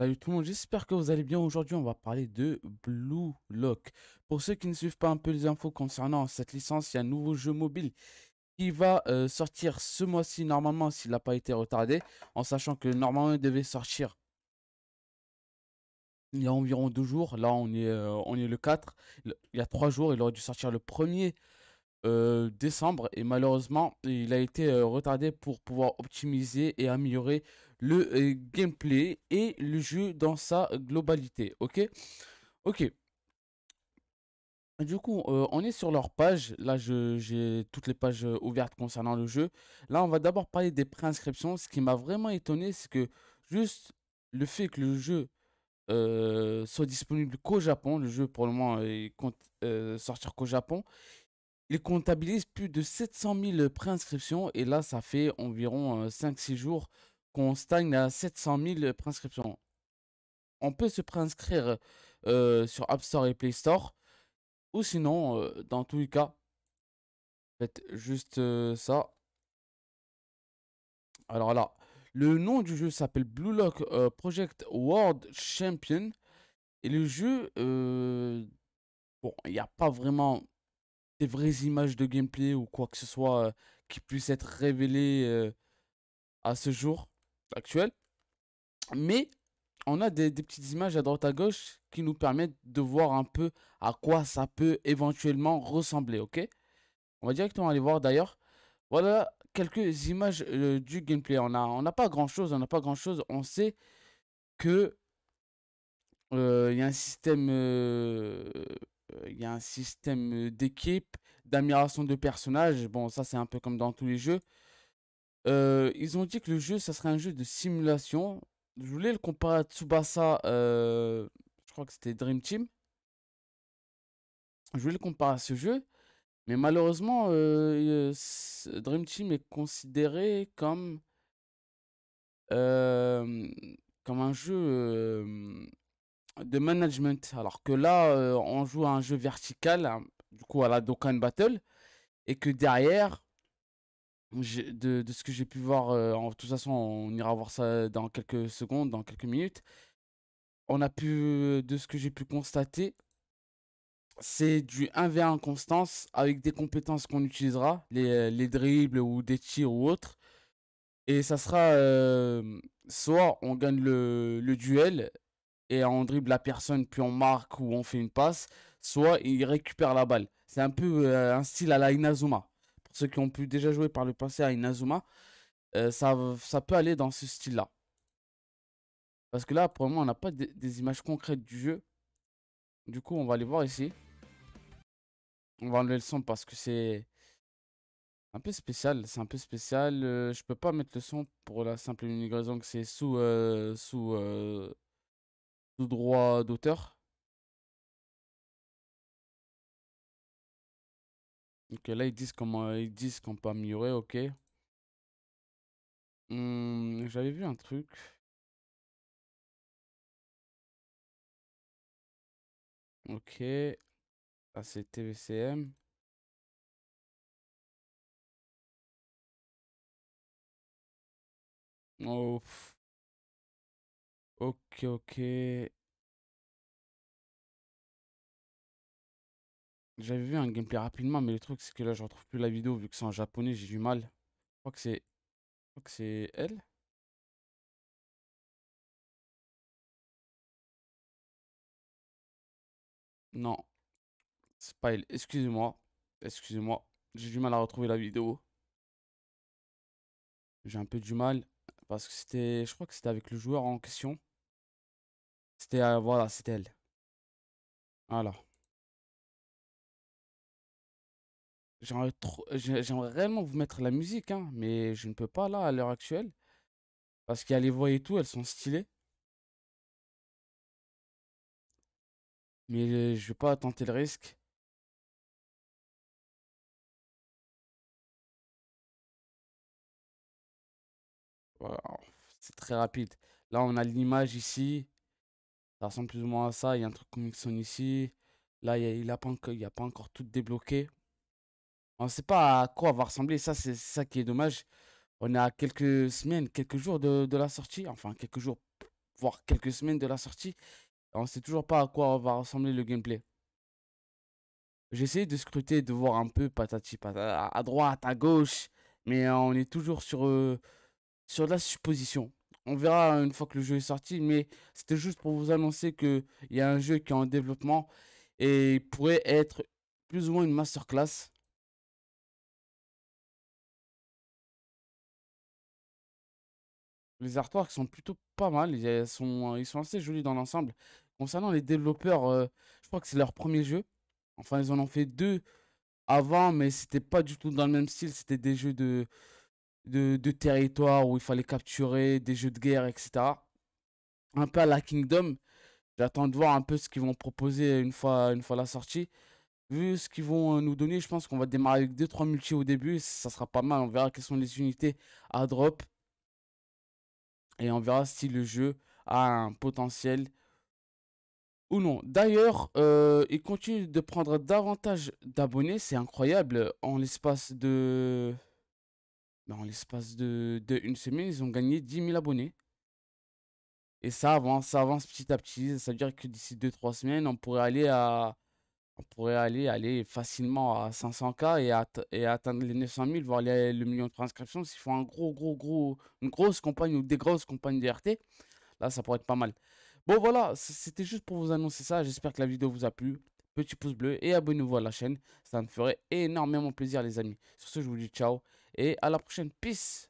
Salut tout le monde, j'espère que vous allez bien. Aujourd'hui, on va parler de Blue Lock. Pour ceux qui ne suivent pas un peu les infos concernant cette licence, il y a un nouveau jeu mobile qui va euh, sortir ce mois-ci normalement s'il n'a pas été retardé, en sachant que normalement il devait sortir il y a environ deux jours. Là, on est, euh, on est le 4. Il y a trois jours, il aurait dû sortir le 1er euh, décembre et malheureusement, il a été retardé pour pouvoir optimiser et améliorer le euh, gameplay et le jeu dans sa globalité. Ok Ok. Du coup, euh, on est sur leur page. Là, j'ai toutes les pages euh, ouvertes concernant le jeu. Là, on va d'abord parler des préinscriptions. Ce qui m'a vraiment étonné, c'est que juste le fait que le jeu soit disponible qu'au Japon, le jeu pour le moment est compte sortir qu'au Japon, il comptabilise plus de 700 000 préinscriptions. Et là, ça fait environ 5-6 jours stagne à 700 000 prescriptions. On peut se préinscrire euh, sur App Store et Play Store. Ou sinon, euh, dans tous les cas, faites juste euh, ça. Alors là, le nom du jeu s'appelle Blue Lock Project World Champion. Et le jeu, bon, il n'y a pas vraiment des vraies images de gameplay ou quoi que ce soit qui puisse être révélé à ce jour actuel, Mais on a des, petites images à droite à gauche qui nous permettent de voir un peu à quoi ça peut éventuellement ressembler, ok On va directement aller voir d'ailleurs. Voilà quelques images euh, du gameplay. On n'a on a pas grand chose, on n'a pas grand chose. On sait que euh, il y a un système, euh, il y a un système d'équipe, d'amélioration de personnages. Bon, ça c'est un peu comme dans tous les jeux. Euh, ils ont dit que le jeu, ça serait un jeu de simulation. Je voulais le comparer à Tsubasa, euh, je crois que c'était Dream Team. Je voulais le comparer à ce jeu, mais malheureusement, euh, Dream Team est considéré comme, comme un jeu de management. Alors que là, on joue à un jeu vertical, hein, du coup à la Dokkan Battle, et que derrière, de, de, ce que j'ai pu voir, euh, en, de toute façon, on ira voir ça dans quelques secondes, dans quelques minutes. On a pu, euh, de ce que j'ai pu constater, c'est du 1v1 constance avec des compétences qu'on utilisera, les, euh, les, dribbles ou des tirs ou autres. Et ça sera soit on gagne le, le, duel et on dribble la personne puis on marque ou on fait une passe, soit il récupère la balle. C'est un peu un style à la Inazuma ceux qui ont pu déjà jouer par le passé à Inazuma, euh, ça, ça peut aller dans ce style-là. Parce que là, pour le moment, on n'a pas des images concrètes du jeu. Du coup, on va aller voir ici. On va enlever le son parce que c'est un peu spécial. C'est un peu spécial. Euh, je peux pas mettre le son pour la simple et unique raison que c'est sous, euh, sous droit d'auteur. Donc là, ils disent comment ils disent qu'on peut améliorer, ok. Hum, j'avais vu un truc. Ok. Ah, c'est TVCM. Oh. Ok, ok. J'avais vu un gameplay rapidement, mais le truc, c'est que là, je retrouve plus la vidéo vu que c'est en japonais, j'ai du mal. Je crois que c'est. Je crois que c'est elle. Non. C'est pas elle. Excusez-moi. Excusez-moi. J'ai du mal à retrouver la vidéo. J'ai un peu du mal. Parce que c'était. Je crois que c'était avec le joueur en question. C'était. Euh, voilà, c'était elle. Voilà. J'aimerais vraiment vous mettre la musique, hein, mais je ne peux pas là à l'heure actuelle. Parce qu'il y a les voix et tout, elles sont stylées. Mais euh, je vais pas tenter le risque. Voilà, c'est très rapide. Là, on a l'image ici. Ça ressemble plus ou moins à ça. Il y a un truc comme ici. Là, il n'y a pas encore tout débloqué. On ne sait pas à quoi va ressembler. Ça, c'est ça qui est dommage. On a quelques semaines, quelques jours de, la sortie. Enfin, quelques jours, voire quelques semaines de la sortie. On ne sait toujours pas à quoi va ressembler le gameplay. J'ai de scruter, de voir un peu patati patata, à droite, à gauche. Mais on est toujours sur, euh, sur la supposition. On verra une fois que le jeu est sorti. Mais c'était juste pour vous annoncer qu'il y a un jeu qui est en développement. Et pourrait être plus ou moins une masterclass Les artworks sont plutôt pas mal. Ils sont, euh, ils sont assez jolis dans l'ensemble. Concernant les développeurs, euh, je crois que c'est leur premier jeu. Enfin, ils en ont fait deux avant, mais c'était pas du tout dans le même style. C'était des jeux de, de, territoire où il fallait capturer, des jeux de guerre, etc. Un peu à la Kingdom. J'attends de voir un peu ce qu'ils vont proposer une fois, une fois la sortie. Vu ce qu'ils vont euh, nous donner, je pense qu'on va démarrer avec 2-3 multi au début. Ça sera pas mal. On verra quelles sont les unités à drop et on verra si le jeu a un potentiel ou non. D'ailleurs, euh, ils continuent de prendre davantage d'abonnés, c'est incroyable. En l'espace de... Ben, en l'espace de... de, une semaine, ils ont gagné 10 000 abonnés. Et ça avance, ça avance petit à petit. Ça veut dire que d'ici 2-3 semaines, on pourrait aller à on pourrait aller, aller facilement à 500K et, et atteindre les 900 000, voire les, le million de transcriptions S'il faut un gros, gros, gros, une grosse campagne ou des grosses campagnes de RT. Là, ça pourrait être pas mal. Bon, voilà, c'était juste pour vous annoncer ça. J'espère que la vidéo vous a plu. Petit pouce bleu et abonnez-vous à la chaîne. Ça me ferait énormément plaisir, les amis. Sur ce, je vous dis ciao et à la prochaine. Peace